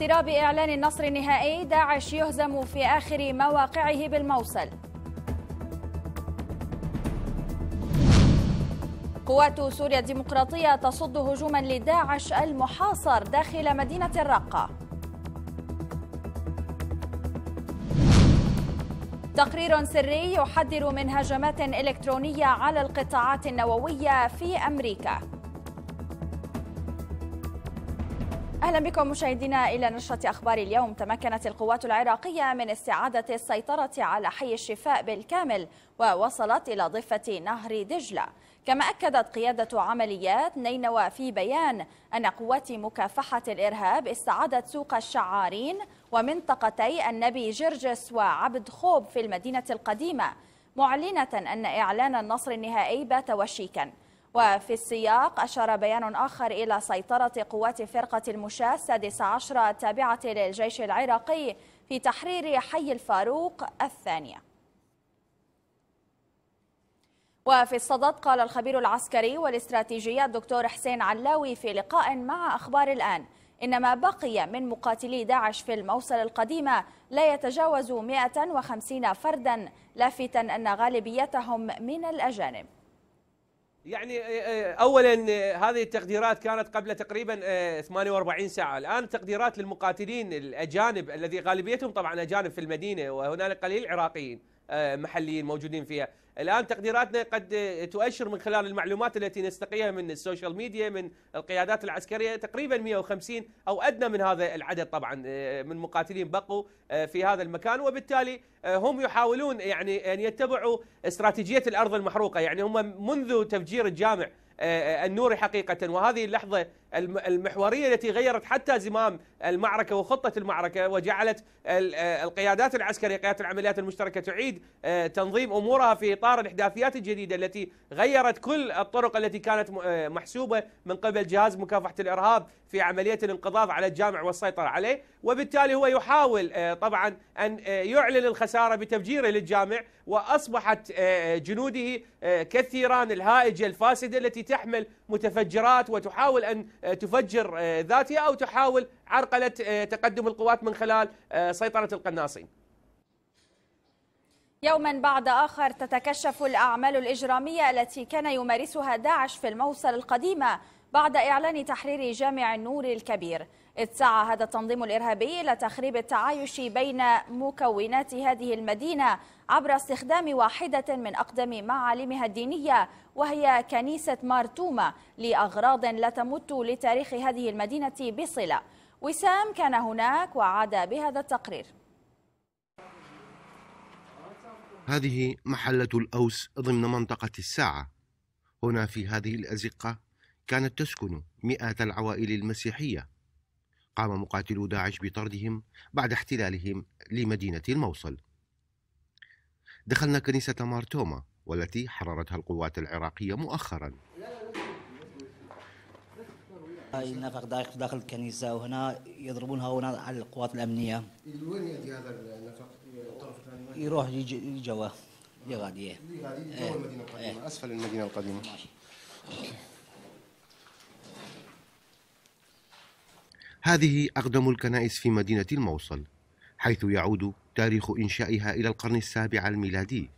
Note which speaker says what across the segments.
Speaker 1: اقتراب إعلان النصر النهائي داعش يهزم في آخر مواقعه بالموصل قوات سوريا الديمقراطية تصد هجوما لداعش المحاصر داخل مدينة الرقة تقرير سري يحذر من هجمات إلكترونية على القطاعات النووية في أمريكا أهلا بكم مشاهدينا إلى نشرة أخبار اليوم تمكنت القوات العراقية من استعادة السيطرة على حي الشفاء بالكامل ووصلت إلى ضفة نهر دجلة كما أكدت قيادة عمليات نينوى في بيان أن قوات مكافحة الإرهاب استعادت سوق الشعارين ومنطقتي النبي جرجس وعبد خوب في المدينة القديمة معلنة أن إعلان النصر النهائي بات وشيكاً وفي السياق أشار بيان آخر إلى سيطرة قوات فرقة المشاة السادسة عشر التابعة للجيش العراقي في تحرير حي الفاروق الثانية وفي الصدد قال الخبير العسكري والاستراتيجية الدكتور حسين علاوي في لقاء مع أخبار الآن إن ما بقي من مقاتلي داعش في الموصل القديمة لا يتجاوز 150 فردا لافتا أن غالبيتهم من الأجانب
Speaker 2: يعني آه، آه، اولا آه، هذه التقديرات كانت قبل تقريبا 48 ساعه، الان تقديرات للمقاتلين الاجانب الذي غالبيتهم طبعا اجانب في المدينه وهنالك قليل عراقيين. آه، محليين موجودين فيها الآن تقديراتنا قد تؤشر من خلال المعلومات التي نستقيها من السوشيال ميديا من القيادات العسكرية تقريبا 150 أو أدنى من هذا العدد طبعا آه، من مقاتلين بقوا آه، في هذا المكان وبالتالي هم يحاولون يعني أن يتبعوا استراتيجية الأرض المحروقة يعني هم منذ تفجير الجامع النوري حقيقة وهذه اللحظة المحورية التي غيرت حتى زمام المعركة وخطة المعركة وجعلت آه، القيادات العسكرية قيادات العمليات المشتركة تعيد آه، تنظيم أمورها في إطار الإحداثيات الجديدة التي غيرت كل الطرق التي كانت آه، محسوبة من قبل جهاز مكافحة الإرهاب في عملية الانقضاض على الجامع والسيطرة عليه وبالتالي هو يحاول طبعا أن يعلن الخسارة بتفجيره للجامع وأصبحت جنوده كثيران الهائجة الفاسدة التي تحمل متفجرات وتحاول أن آه، تفجر آه، ذاتها أو تحاول عرقلة آه، تقدم القوات من خلال سيطرة القناصين
Speaker 1: يوما بعد آخر تتكشف الأعمال الإجرامية التي كان يمارسها داعش في الموصل القديمة بعد إعلان تحرير جامع النور الكبير اتسع هذا التنظيم الإرهابي لتخريب التعايش بين مكونات هذه المدينة عبر استخدام واحدة من أقدم معالمها الدينية وهي كنيسة مارتوما لأغراض لا تمت لتاريخ هذه المدينة بصلة وسام كان هناك وعاد بهذا التقرير
Speaker 3: هذه محلة الأوس ضمن منطقة الساعة هنا في هذه الأزقة كانت تسكن مئات العوائل المسيحية قام مقاتلو داعش بطردهم بعد احتلالهم لمدينة الموصل دخلنا كنيسة مارتوما والتي حررتها القوات العراقية مؤخرا
Speaker 4: هنا النفق داخل الكنيسة وهنا يضربونها هنا على القوات الأمنية
Speaker 3: وين هذا النفق؟ يروح جوا يغادية جوا المدينة القديمة إيه. أسفل المدينة القديمة هذه أقدم الكنائس في مدينة الموصل حيث يعود تاريخ إنشائها إلى القرن السابع الميلادي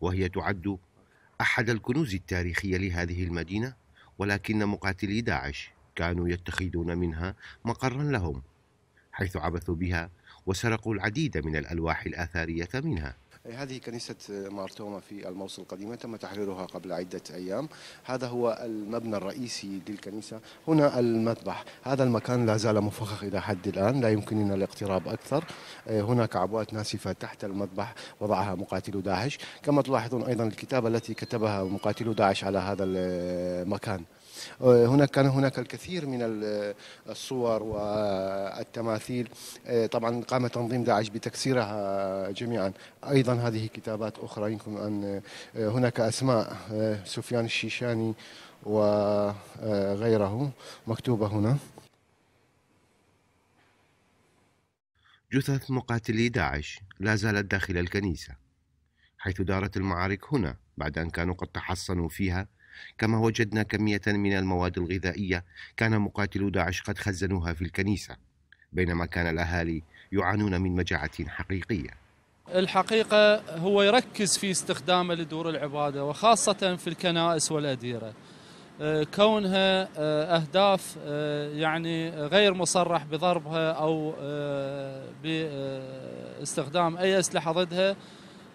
Speaker 3: وهي تعد أحد الكنوز التاريخية لهذه المدينة ولكن مقاتلي داعش كانوا يتخذون منها مقرا لهم حيث عبثوا بها وسرقوا العديد من الألواح الآثارية منها هذه كنيسة مارتوما في الموصل القديمة تم تحريرها قبل عدة أيام هذا هو المبنى الرئيسي للكنيسة هنا المذبح هذا المكان لا زال مفخخ إلى حد الآن لا يمكننا الاقتراب أكثر هناك عبوات ناسفة تحت المذبح وضعها مقاتلو داعش كما تلاحظون أيضا الكتابة التي كتبها مقاتلو داعش على هذا المكان آه، هناك كان هناك الكثير من آه، الصور والتماثيل آه، طبعا قام تنظيم داعش بتكسيرها جميعا ايضا هذه كتابات اخرى يمكن ان هناك اسماء سفيان الشيشاني وغيره مكتوبه هنا جثث مقاتلي داعش لا زالت داخل الكنيسة حيث دارت المعارك هنا بعد أن كانوا قد تحصنوا فيها كما وجدنا كمية من المواد الغذائية كان مقاتلو داعش قد خزنوها في الكنيسة بينما كان الأهالي يعانون من مجاعة حقيقية
Speaker 5: الحقيقة هو يركز في استخدامه لدور العبادة وخاصة في الكنائس والأديرة آه، كونها آه، أهداف آه، يعني غير مصرح بضربها أو باستخدام أي أسلحة ضدها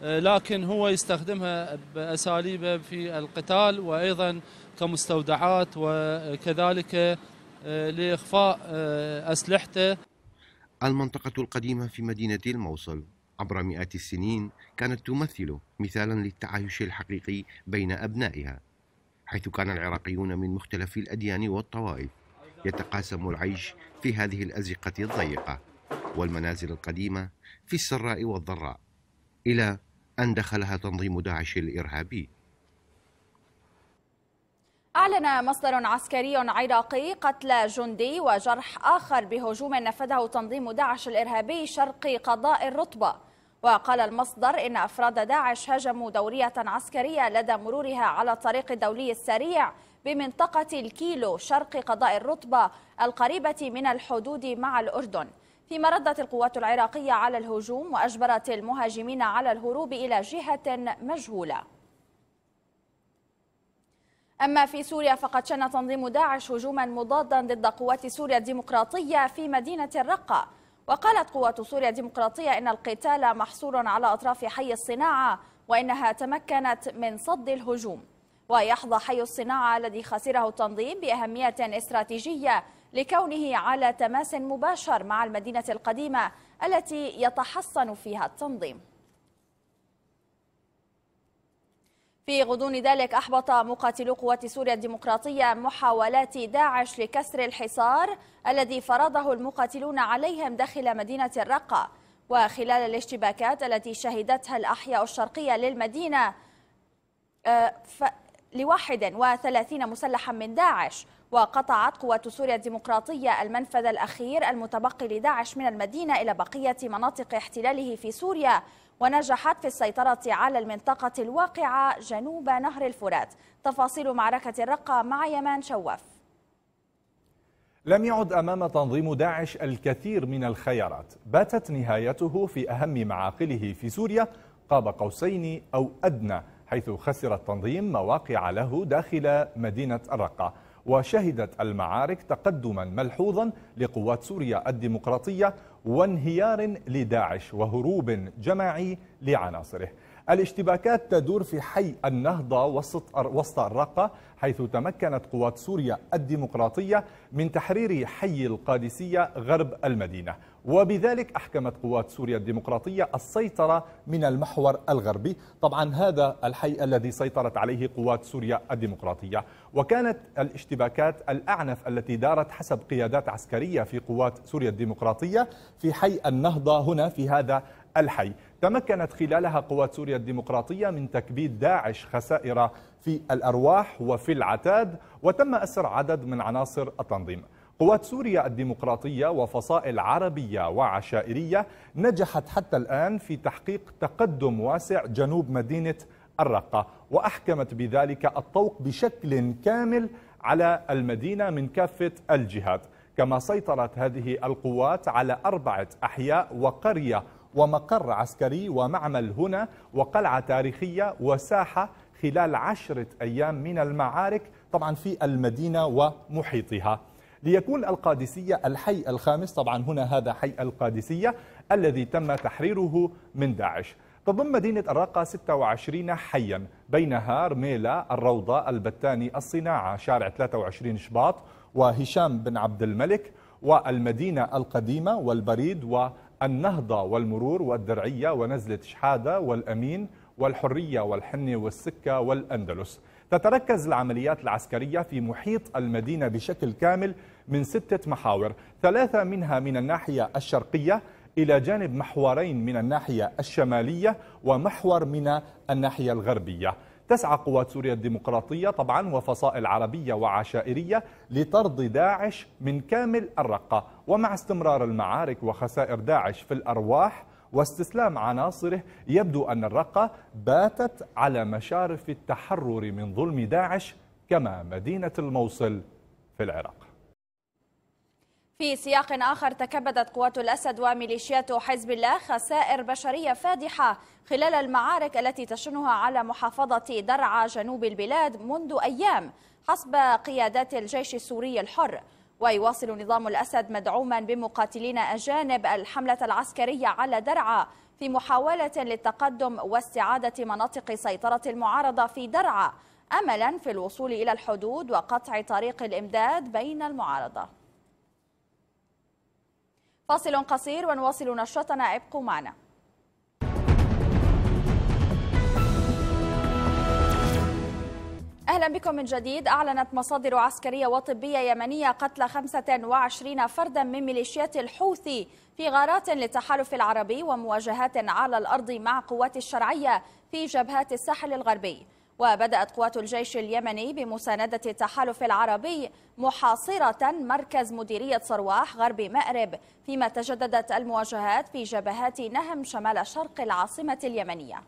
Speaker 5: لكن هو يستخدمها بأساليبه في القتال وأيضا كمستودعات وكذلك آه، لإخفاء آه، أسلحته
Speaker 3: المنطقة القديمة في مدينة الموصل عبر مئات السنين كانت تمثل مثالا للتعايش الحقيقي بين أبنائها حيث كان العراقيون من مختلف الأديان والطوائف يتقاسم العيش في هذه الأزقة الضيقة والمنازل القديمة في السراء والضراء إلى أن دخلها تنظيم داعش الإرهابي
Speaker 1: أعلن مصدر عسكري عراقي قتل جندي وجرح آخر بهجوم نفذه تنظيم داعش الإرهابي شرق قضاء الرطبة وقال المصدر إن أفراد داعش هاجموا دورية عسكرية لدى مرورها على الطريق الدولي السريع بمنطقة الكيلو شرق قضاء الرطبة القريبة من الحدود مع الأردن فيما ردت القوات العراقية على الهجوم وأجبرت المهاجمين على الهروب إلى جهة مجهولة أما في سوريا فقد شن تنظيم داعش هجوما مضادا ضد قوات سوريا الديمقراطية في مدينة الرقة وقالت قوات سوريا الديمقراطية إن القتال محصور على أطراف حي الصناعة وإنها تمكنت من صد الهجوم ويحظى حي الصناعة الذي خسره التنظيم بأهمية استراتيجية لكونه على تماس مباشر مع المدينة القديمة التي يتحصن فيها التنظيم في غضون ذلك أحبط مقاتلو قوات سوريا الديمقراطية محاولات داعش لكسر الحصار الذي فرضه المقاتلون عليهم داخل مدينة الرقة وخلال الاشتباكات التي شهدتها الأحياء الشرقية للمدينة آه، لواحد وثلاثين مسلحا من داعش وقطعت قوات سوريا الديمقراطية المنفذ الأخير المتبقي لداعش من المدينة إلى بقية مناطق احتلاله في سوريا ونجحت في السيطرة على المنطقة الواقعة جنوب نهر الفرات تفاصيل معركة الرقة مع يمان شواف
Speaker 5: لم يعد أمام تنظيم داعش الكثير من الخيارات باتت نهايته في أهم معاقله في سوريا قاب قوسين أو أدنى حيث خسر التنظيم مواقع له داخل مدينة الرقة وشهدت المعارك تقدما ملحوظا لقوات سوريا الديمقراطية وانهيار لداعش وهروب جماعي لعناصره الاشتباكات تدور في حي النهضة وسط وسط الرقة حيث تمكنت قوات سوريا الديمقراطية من تحرير حي القادسية غرب المدينة وبذلك أحكمت قوات سوريا الديمقراطية السيطرة من المحور الغربي طبعا هذا الحي الذي سيطرت عليه قوات سوريا الديمقراطية وكانت الاشتباكات الأعنف التي دارت حسب قيادات عسكرية في قوات سوريا الديمقراطية في حي النهضة هنا في هذا الحي تمكنت خلالها قوات سوريا الديمقراطية من تكبيد داعش خسائر في الأرواح وفي العتاد وتم أسر عدد من عناصر التنظيم قوات سوريا الديمقراطية وفصائل عربية وعشائرية نجحت حتى الآن في تحقيق تقدم واسع جنوب مدينة الرقة وأحكمت بذلك الطوق بشكل كامل على المدينة من كافة الجهات كما سيطرت هذه القوات على أربعة أحياء وقرية ومقر عسكري ومعمل هنا وقلعة تاريخية وساحة خلال عشرة أيام من المعارك طبعا في المدينة ومحيطها ليكون القادسية الحي الخامس طبعا هنا هذا حي القادسية الذي تم تحريره من داعش تضم مدينة الرقة 26 حيا بينها رميلة الروضة البتاني الصناعة شارع 23 شباط وهشام بن عبد الملك والمدينة القديمة والبريد و. النهضة والمرور والدرعية ونزلة شحادة والأمين والحرية والحنة والسكة والأندلس تتركز العمليات العسكرية في محيط المدينة بشكل كامل من ستة محاور ثلاثة منها من الناحية الشرقية إلى جانب محورين من الناحية الشمالية ومحور من الناحية الغربية تسعى قوات سوريا الديمقراطية طبعا وفصائل عربية وعشائرية لطرد داعش من كامل الرقة ومع استمرار المعارك وخسائر داعش في الأرواح واستسلام عناصره يبدو أن الرقة باتت على مشارف التحرر من ظلم داعش كما مدينة الموصل في العراق
Speaker 1: في سياق آخر تكبدت قوات الأسد وميليشيات حزب الله خسائر بشرية فادحة خلال المعارك التي تشنها على محافظة درعا جنوب البلاد منذ أيام حسب قيادات الجيش السوري الحر ويواصل نظام الأسد مدعوما بمقاتلين أجانب الحملة العسكرية على درعا في محاولة للتقدم واستعادة مناطق سيطرة المعارضة في درعا أملا في الوصول إلى الحدود وقطع طريق الإمداد بين المعارضة فاصل قصير ونواصل نشرتنا ابقوا معنا أهلا بكم من جديد أعلنت مصادر عسكرية وطبية يمنية قتل 25 فردا من ميليشيات الحوثي في غارات للتحالف العربي ومواجهات على الأرض مع قوات الشرعية في جبهات الساحل الغربي وبدأت قوات الجيش اليمني بمساندة التحالف العربي محاصرة مركز مديرية صرواح غرب مأرب فيما تجددت المواجهات في جبهات نهم شمال شرق العاصمة اليمنية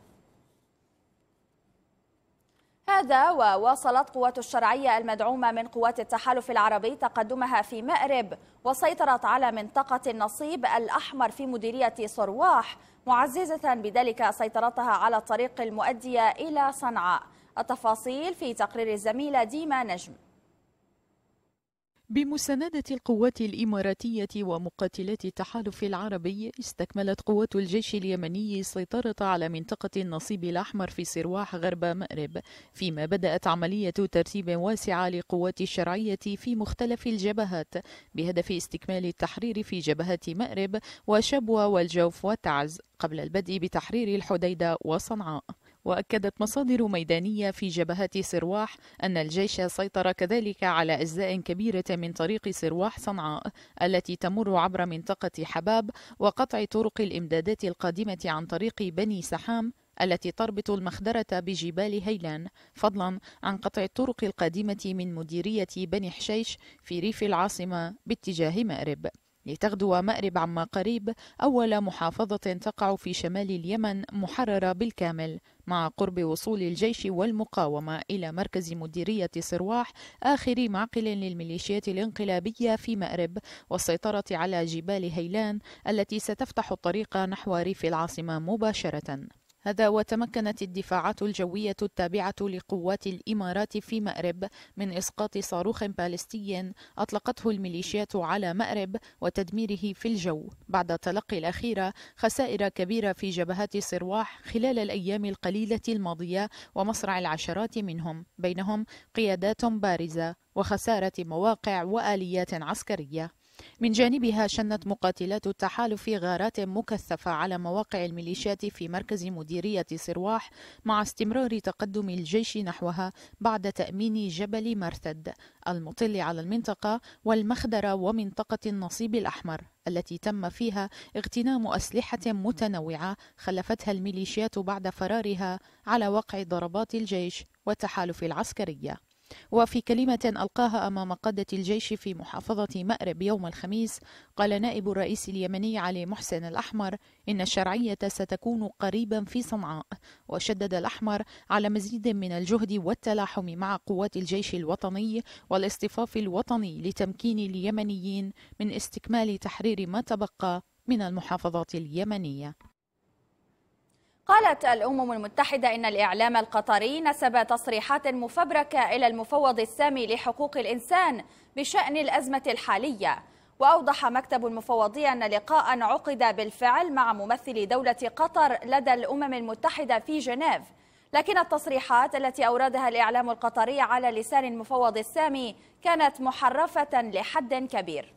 Speaker 1: هذا وواصلت قوات الشرعية المدعومة من قوات التحالف العربي تقدمها في مأرب وسيطرت على منطقة النصيب الأحمر في مديرية صرواح معززة بذلك سيطرتها على الطريق المؤدية إلى صنعاء التفاصيل في تقرير الزميلة ديما نجم
Speaker 6: بمساندة القوات الإماراتية ومقاتلات التحالف العربي استكملت قوات الجيش اليمني السيطرة على منطقة النصيب الأحمر في سرواح غرب مأرب فيما بدأت عملية ترتيب واسعة للقوات الشرعية في مختلف الجبهات بهدف استكمال التحرير في جبهة مأرب وشبوة والجوف وتعز قبل البدء بتحرير الحديدة وصنعاء وأكدت مصادر ميدانية في جبهة سرواح أن الجيش سيطر كذلك على أجزاء كبيرة من طريق سرواح صنعاء التي تمر عبر منطقة حباب وقطع طرق الإمدادات القادمة عن طريق بني سحام التي تربط المخدرة بجبال هيلان فضلا عن قطع الطرق القادمة من مديرية بني حشيش في ريف العاصمة باتجاه مأرب لتغدو مأرب عما قريب أول محافظة تقع في شمال اليمن محررة بالكامل مع قرب وصول الجيش والمقاومة إلى مركز مديرية سرواح آخر معقل للميليشيات الانقلابية في مأرب والسيطرة على جبال هيلان التي ستفتح الطريق نحو ريف العاصمة مباشرة هذا وتمكنت الدفاعات الجوية التابعة لقوات الإمارات في مأرب من إسقاط صاروخ بالستي أطلقته الميليشيات على مأرب وتدميره في الجو بعد تلقي الأخيرة خسائر كبيرة في جبهات صرواح خلال الأيام القليلة الماضية ومصرع العشرات منهم بينهم قيادات بارزة وخسارة مواقع وآليات عسكرية من جانبها شنت مقاتلات التحالف غارات مكثفة على مواقع الميليشيات في مركز مديرية صرواح مع استمرار تقدم الجيش نحوها بعد تأمين جبل مرثد المطل على المنطقة والمخدرة ومنطقة النصيب الأحمر التي تم فيها اغتنام أسلحة متنوعة خلفتها الميليشيات بعد فرارها على وقع ضربات الجيش والتحالف العسكرية وفي كلمة ألقاها أمام قادة الجيش في محافظة مأرب يوم الخميس قال نائب الرئيس اليمني علي محسن الأحمر إن الشرعية ستكون قريبا في صنعاء وشدد الأحمر على مزيد من الجهد والتلاحم مع قوات الجيش الوطني والاصطفاف الوطني لتمكين اليمنيين من استكمال تحرير ما تبقى من المحافظات اليمنية
Speaker 1: قالت الأمم المتحدة إن الإعلام القطري نسب تصريحات مفبركة إلى المفوض السامي لحقوق الإنسان بشأن الأزمة الحالية وأوضح مكتب المفوضية أن لقاء عقد بالفعل مع ممثل دولة قطر لدى الأمم المتحدة في جنيف لكن التصريحات التي أوردها الإعلام القطري على لسان المفوض السامي كانت محرفة لحد كبير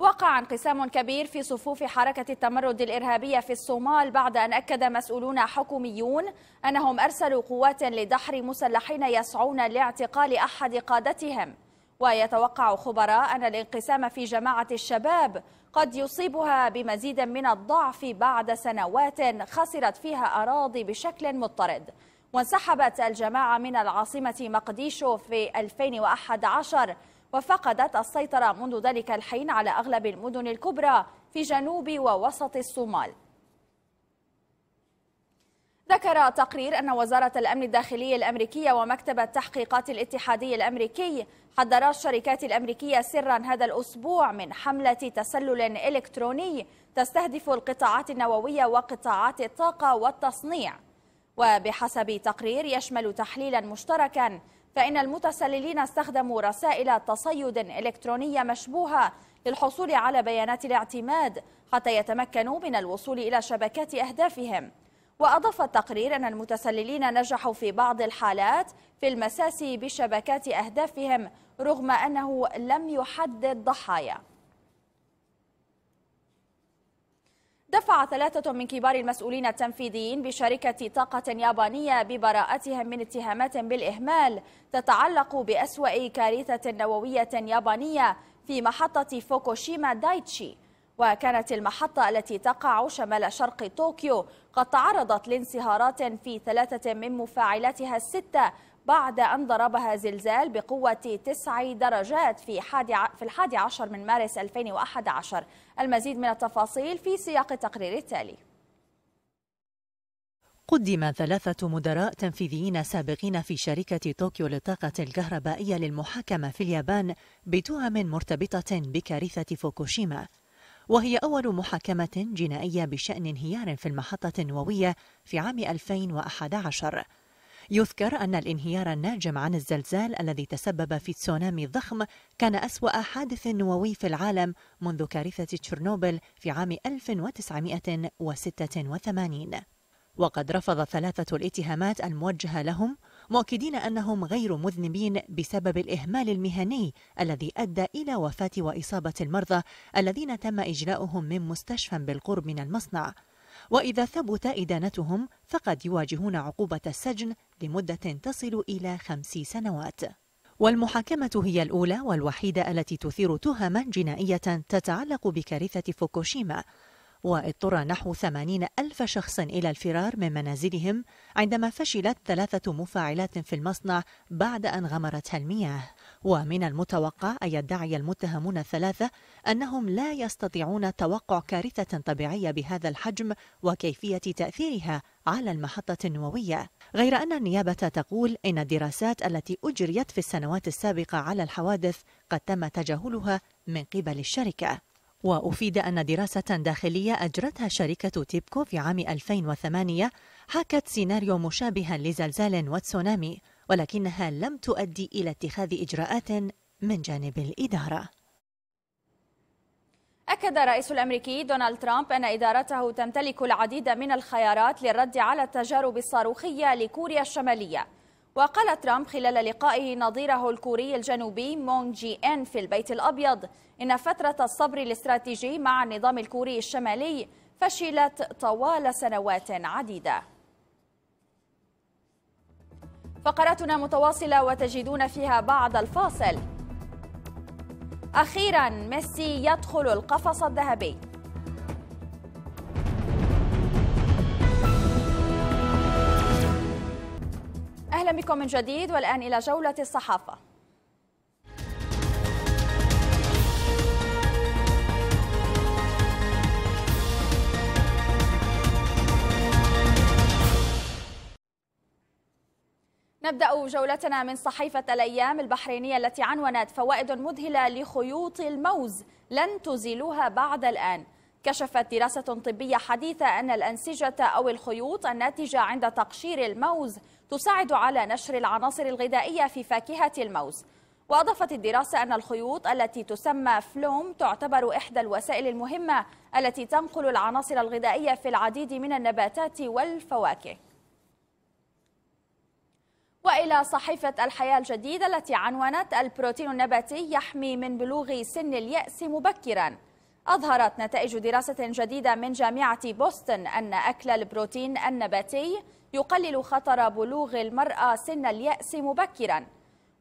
Speaker 1: وقع انقسام كبير في صفوف حركة التمرد الإرهابية في الصومال بعد أن أكد مسؤولون حكوميون أنهم أرسلوا قوات لدحر مسلحين يسعون لاعتقال أحد قادتهم ويتوقع خبراء أن الانقسام في جماعة الشباب قد يصيبها بمزيد من الضعف بعد سنوات خسرت فيها أراضي بشكل مضطرد وانسحبت الجماعة من العاصمة مقديشو في 2011 وفقدت السيطرة منذ ذلك الحين على أغلب المدن الكبرى في جنوب ووسط الصومال ذكر تقرير أن وزارة الأمن الداخلي الأمريكية ومكتب التحقيقات الاتحادي الأمريكي حذرا الشركات الأمريكية سرا هذا الأسبوع من حملة تسلل إلكتروني تستهدف القطاعات النووية وقطاعات الطاقة والتصنيع وبحسب تقرير يشمل تحليلا مشتركا فإن المتسللين استخدموا رسائل تصيد إلكترونية مشبوهة للحصول على بيانات الاعتماد حتى يتمكنوا من الوصول إلى شبكات أهدافهم وأضاف التقرير أن المتسللين نجحوا في بعض الحالات في المساس بشبكات أهدافهم رغم أنه لم يحدد ضحايا دفع ثلاثة من كبار المسؤولين التنفيذيين بشركة طاقة يابانية ببراءتهم من اتهامات بالإهمال تتعلق بأسوأ كارثة نووية يابانية في محطة فوكوشيما دايتشي وكانت المحطة التي تقع شمال شرق طوكيو قد تعرضت لانصهارات في ثلاثة من مفاعلاتها الستة بعد أن ضربها زلزال بقوة تسع درجات في في الحادي عشر من مارس 2011 المزيد من التفاصيل في سياق التقرير التالي
Speaker 7: قدم ثلاثة مدراء تنفيذيين سابقين في شركة طوكيو للطاقة الكهربائية للمحاكمة في اليابان بتهم مرتبطة بكارثة فوكوشيما وهي أول محاكمة جنائية بشأن انهيار في المحطة النووية في عام 2011 يذكر أن الانهيار الناجم عن الزلزال الذي تسبب في تسونامي ضخم كان أسوأ حادث نووي في العالم منذ كارثة تشيرنوبل في عام 1986 وقد رفض ثلاثة الاتهامات الموجهة لهم مؤكدين أنهم غير مذنبين بسبب الإهمال المهني الذي أدى إلى وفاة وإصابة المرضى الذين تم إجلاؤهم من مستشفى بالقرب من المصنع وإذا ثبت إدانتهم فقد يواجهون عقوبة السجن لمدة تصل إلى خمس سنوات والمحاكمة هي الأولى والوحيدة التي تثير تهما جنائية تتعلق بكارثة فوكوشيما واضطر نحو 80 ألف شخص إلى الفرار من منازلهم عندما فشلت ثلاثة مفاعلات في المصنع بعد أن غمرتها المياه ومن المتوقع أن يدعي المتهمون الثلاثة أنهم لا يستطيعون توقع كارثة طبيعية بهذا الحجم وكيفية تأثيرها على المحطة النووية غير أن النيابة تقول إن الدراسات التي أجريت في السنوات السابقة على الحوادث قد تم تجاهلها من قبل الشركة وأفيد أن دراسة داخلية أجرتها شركة تيبكو في عام 2008 حكت سيناريو مشابها لزلزال وتسونامي ولكنها لم تؤدي إلى اتخاذ إجراءات من جانب الإدارة
Speaker 1: أكد الرئيس الأمريكي دونالد ترامب أن إدارته تمتلك العديد من الخيارات للرد على التجارب الصاروخية لكوريا الشمالية وقال ترامب خلال لقائه نظيره الكوري الجنوبي مون جي إن في البيت الأبيض إن فترة الصبر الاستراتيجي مع النظام الكوري الشمالي فشلت طوال سنوات عديدة فقراتنا متواصلة وتجدون فيها بعض الفاصل أخيرا ميسي يدخل القفص الذهبي أهلا بكم من جديد والآن إلى جولة الصحافة نبدأ جولتنا من صحيفة الأيام البحرينية التي عنونت فوائد مذهلة لخيوط الموز لن تزيلوها بعد الآن كشفت دراسة طبية حديثة أن الأنسجة أو الخيوط الناتجة عند تقشير الموز تساعد على نشر العناصر الغذائية في فاكهة الموز وأضافت الدراسة أن الخيوط التي تسمى فلوم تعتبر إحدى الوسائل المهمة التي تنقل العناصر الغذائية في العديد من النباتات والفواكه وإلى صحيفة الحياة الجديدة التي عنونت البروتين النباتي يحمي من بلوغ سن اليأس مبكرا أظهرت نتائج دراسة جديدة من جامعة بوسطن أن أكل البروتين النباتي يقلل خطر بلوغ المرأة سن اليأس مبكرا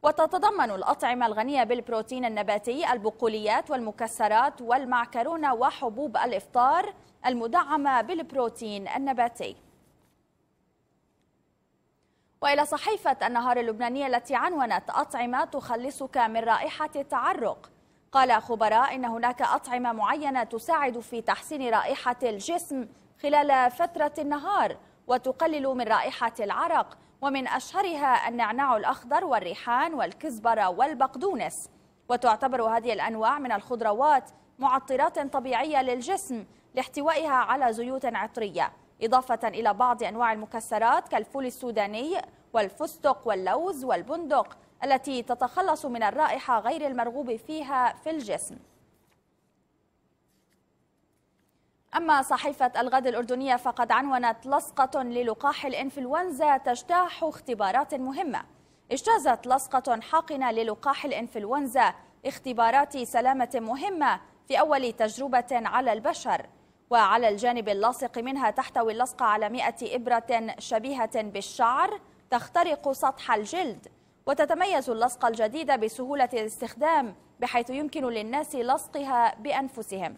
Speaker 1: وتتضمن الأطعمة الغنية بالبروتين النباتي البقوليات والمكسرات والمعكرونة وحبوب الإفطار المدعمة بالبروتين النباتي وإلى صحيفة النهار اللبنانية التي عنونت أطعمة تخلصك من رائحة التعرق قال خبراء إن هناك أطعمة معينة تساعد في تحسين رائحة الجسم خلال فترة النهار وتقلل من رائحة العرق ومن أشهرها النعناع الأخضر والريحان والكزبرة والبقدونس وتعتبر هذه الأنواع من الخضروات معطرات طبيعية للجسم لاحتوائها على زيوت عطرية إضافة إلى بعض أنواع المكسرات كالفول السوداني والفستق واللوز والبندق التي تتخلص من الرائحة غير المرغوب فيها في الجسم أما صحيفة الغد الأردنية فقد عنونت لصقة للقاح الإنفلونزا تجتاح اختبارات مهمة اجتازت لصقة حاقنة للقاح الإنفلونزا اختبارات سلامة مهمة في أول تجربة على البشر وعلى الجانب اللاصق منها تحتوي اللصقة على 100 إبرة شبيهة بالشعر تخترق سطح الجلد وتتميز اللصقة الجديدة بسهولة الاستخدام بحيث يمكن للناس لصقها بأنفسهم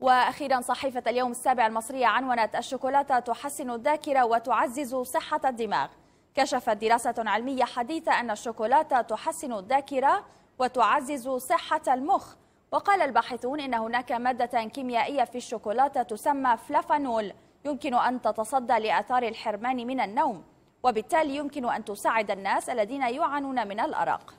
Speaker 1: وأخيرا صحيفة اليوم السابع المصرية عنونت الشوكولاتة تحسن الذاكرة وتعزز صحة الدماغ كشفت دراسة علمية حديثة أن الشوكولاتة تحسن الذاكرة وتعزز صحة المخ وقال الباحثون إن هناك مادة كيميائية في الشوكولاتة تسمى فلافانول يمكن أن تتصدى لآثار الحرمان من النوم وبالتالي يمكن أن تساعد الناس الذين يعانون من الأرق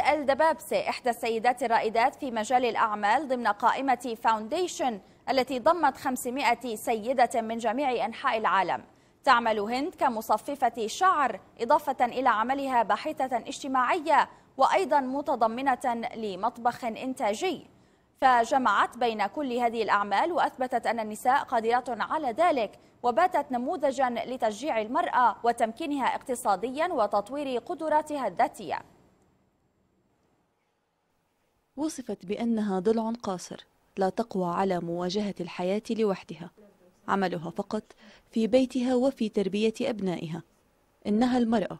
Speaker 1: هند الدبابسة إحدى السيدات الرائدات في مجال الأعمال ضمن قائمة فاونديشن التي ضمت 500 سيدة من جميع أنحاء العالم تعمل هند كمصففة شعر إضافة إلى عملها باحثة اجتماعية وأيضا متضمنة لمطبخ إنتاجي فجمعت بين كل هذه الأعمال وأثبتت أن النساء قادرات على ذلك وباتت نموذجا لتشجيع المرأة وتمكينها اقتصاديا وتطوير قدراتها الذاتية
Speaker 8: وصفت بأنها ضلع قاصر لا تقوى على مواجهة الحياة لوحدها عملها فقط في بيتها وفي تربية أبنائها إنها المرأة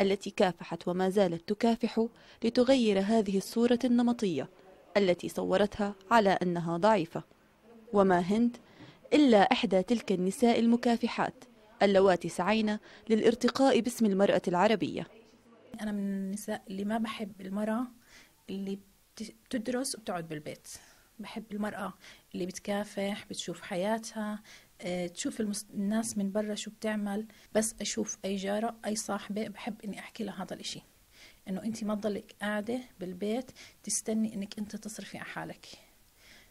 Speaker 8: التي كافحت وما زالت تكافح لتغير هذه الصورة النمطية التي صورتها على أنها ضعيفة وما هند إلا إحدى تلك النساء المكافحات اللواتي سعين للارتقاء باسم المرأة العربية
Speaker 4: أنا من النساء اللي ما بحب المرأة اللي بتدرس وبتقعد بالبيت بحب المرأة اللي بتكافح بتشوف حياتها آه، تشوف الناس من برا شو بتعمل بس أشوف أي جارة أي صاحبة بحب إني أحكي لها هذا الإشي إنه أنت ما تضلك قاعدة بالبيت تستني إنك أنت تصرفي على حالك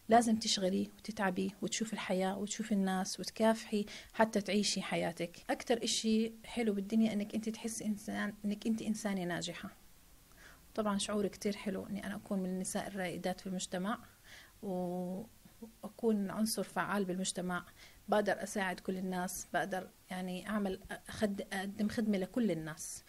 Speaker 4: لازم تشغلي وتتعبي وتشوفي الحياة وتشوفي الناس وتكافحي حتى تعيشي حياتك أكثر إشي حلو بالدنيا إنك أنت تحسي إنسان إنك أنت إنسانة ناجحة طبعا شعور كتير حلو اني انا اكون من النساء الرائدات في المجتمع واكون عنصر فعال بالمجتمع بقدر اساعد كل الناس بقدر يعني اعمل اقدم خدمه لكل الناس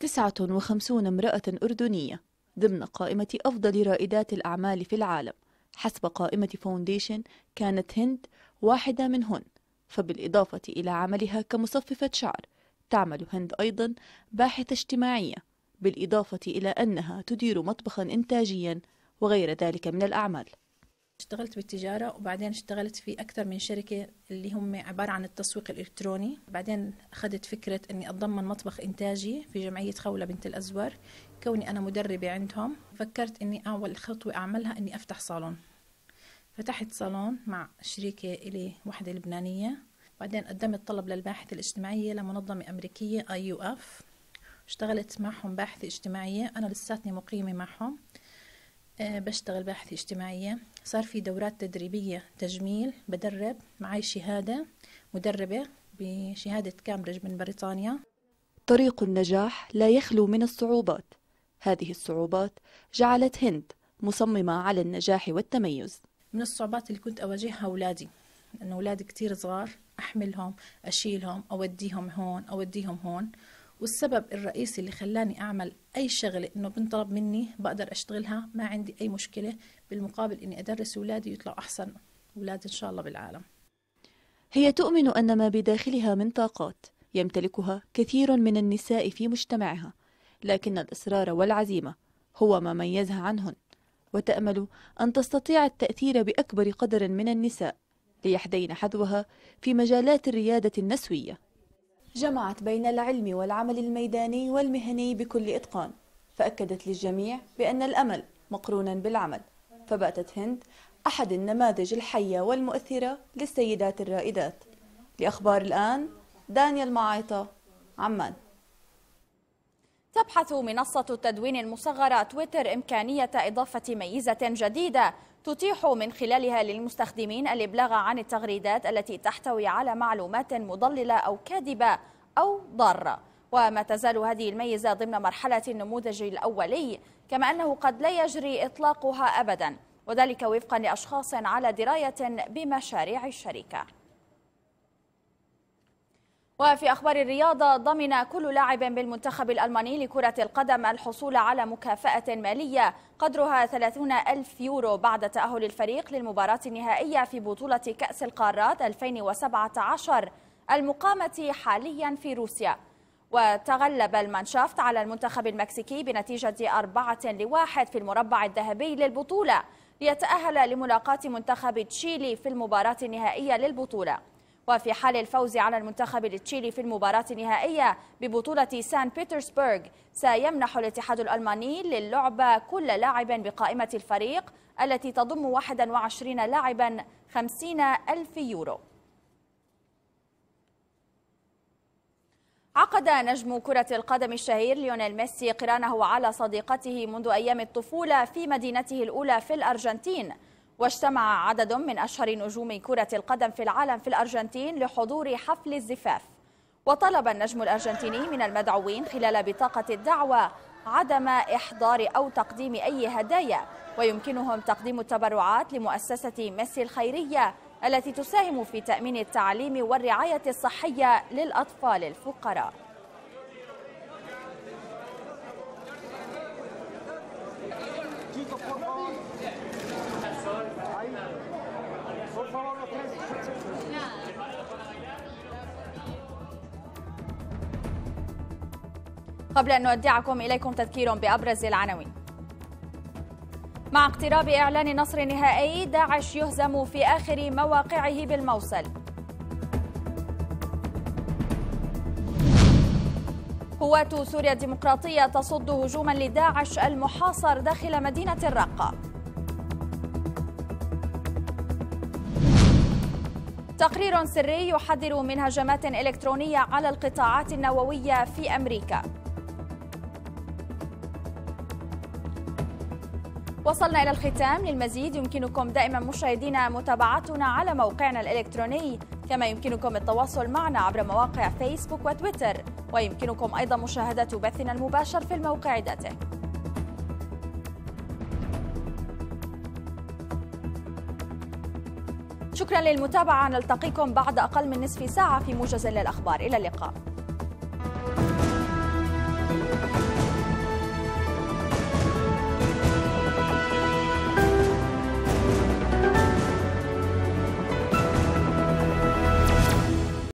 Speaker 8: 59 امرأة أردنية ضمن قائمة أفضل رائدات الأعمال في العالم حسب قائمة فاونديشن كانت هند واحدة منهن فبالإضافة إلى عملها كمصففة شعر تعمل هند أيضا باحثة اجتماعية بالإضافة إلى أنها تدير مطبخا إنتاجيا وغير ذلك من الأعمال
Speaker 4: اشتغلت بالتجارة وبعدين اشتغلت في أكثر من شركة اللي هم عبارة عن التسويق الإلكتروني بعدين أخذت فكرة أني أتضمن مطبخ إنتاجي في جمعية خولة بنت الأزور كوني أنا مدربة عندهم فكرت أني أول خطوة أعملها أني أفتح صالون فتحت صالون مع شريكة إلي وحدة لبنانية بعدين قدمت طلب للباحثة الاجتماعية لمنظمة أمريكية اي يو اف اشتغلت معهم باحثة اجتماعية أنا لساتني مقيمة معهم آه، بشتغل باحثة اجتماعية صار في دورات تدريبية تجميل بدرب معي شهادة مدربة بشهادة كامبريدج من بريطانيا
Speaker 8: طريق النجاح لا يخلو من الصعوبات هذه الصعوبات جعلت هند مصممة على النجاح والتميز
Speaker 4: من الصعوبات اللي كنت أواجهها أولادي لأن أولادي كتير صغار أحملهم أشيلهم أوديهم هون أوديهم هون والسبب الرئيسي اللي خلاني أعمل أي شغلة إنه بنطلب مني بقدر أشتغلها ما عندي أي مشكلة بالمقابل إني أدرس أولادي يطلعوا أحسن أولاد إن شاء الله بالعالم
Speaker 8: هي تؤمن أن ما بداخلها من طاقات يمتلكها كثير من النساء في مجتمعها لكن الإصرار والعزيمة هو ما ميزها عنهن وتأمل أن تستطيع التأثير بأكبر قدر من النساء ليحدين حذوها في مجالات الريادة النسوية جمعت بين العلم والعمل الميداني والمهني بكل إتقان فأكدت للجميع بأن الأمل مقرونا بالعمل فباتت هند أحد النماذج الحية والمؤثرة للسيدات الرائدات لأخبار الآن دانيال معايطة عمان
Speaker 1: تبحث منصة التدوين المصغرة تويتر إمكانية إضافة ميزة جديدة تتيح من خلالها للمستخدمين الإبلاغ عن التغريدات التي تحتوي على معلومات مضللة أو كاذبة أو ضارة وما تزال هذه الميزة ضمن مرحلة النموذج الأولي كما أنه قد لا يجري إطلاقها أبداً وذلك وفقا لأشخاص على دراية بمشاريع الشركة وفي أخبار الرياضة ضمن كل لاعب بالمنتخب الألماني لكرة القدم الحصول على مكافأة مالية قدرها 30 ألف يورو بعد تأهل الفريق للمباراة النهائية في بطولة كأس القارات 2017 المقامة حاليا في روسيا وتغلب المانشافت على المنتخب المكسيكي بنتيجة أربعة لواحد في المربع الذهبي للبطولة ليتأهل لملاقاة منتخب تشيلي في المباراة النهائية للبطولة وفي حال الفوز على المنتخب التشيلي في المباراة النهائية ببطولة سان بيترسبرغ سيمنح الاتحاد الألماني للعبة كل لاعب بقائمة الفريق التي تضم 21 لاعبا 50 ألف يورو عقد نجم كرة القدم الشهير ليونيل ميسي قرانه على صديقته منذ أيام الطفولة في مدينته الأولى في الأرجنتين واجتمع عدد من أشهر نجوم كرة القدم في العالم في الأرجنتين لحضور حفل الزفاف وطلب النجم الأرجنتيني من المدعوين خلال بطاقة الدعوة عدم إحضار أو تقديم أي هدايا ويمكنهم تقديم التبرعات لمؤسسة ميسي الخيرية التي تساهم في تأمين التعليم والرعاية الصحية للأطفال الفقراء قبل أن نودعكم إليكم تذكير بأبرز العناوين مع اقتراب إعلان نصر نهائي داعش يهزم في آخر مواقعه بالموصل قوات سوريا الديمقراطية تصد هجوما لداعش المحاصر داخل مدينة الرقة تقرير سري يحذر من هجمات إلكترونية على القطاعات النووية في أمريكا وصلنا إلى الختام للمزيد يمكنكم دائما مشاهدينا متابعتنا على موقعنا الإلكتروني كما يمكنكم التواصل معنا عبر مواقع فيسبوك وتويتر ويمكنكم أيضا مشاهدة بثنا المباشر في الموقع ذاته شكرا للمتابعة نلتقيكم بعد أقل من نصف ساعة في موجز للأخبار إلى اللقاء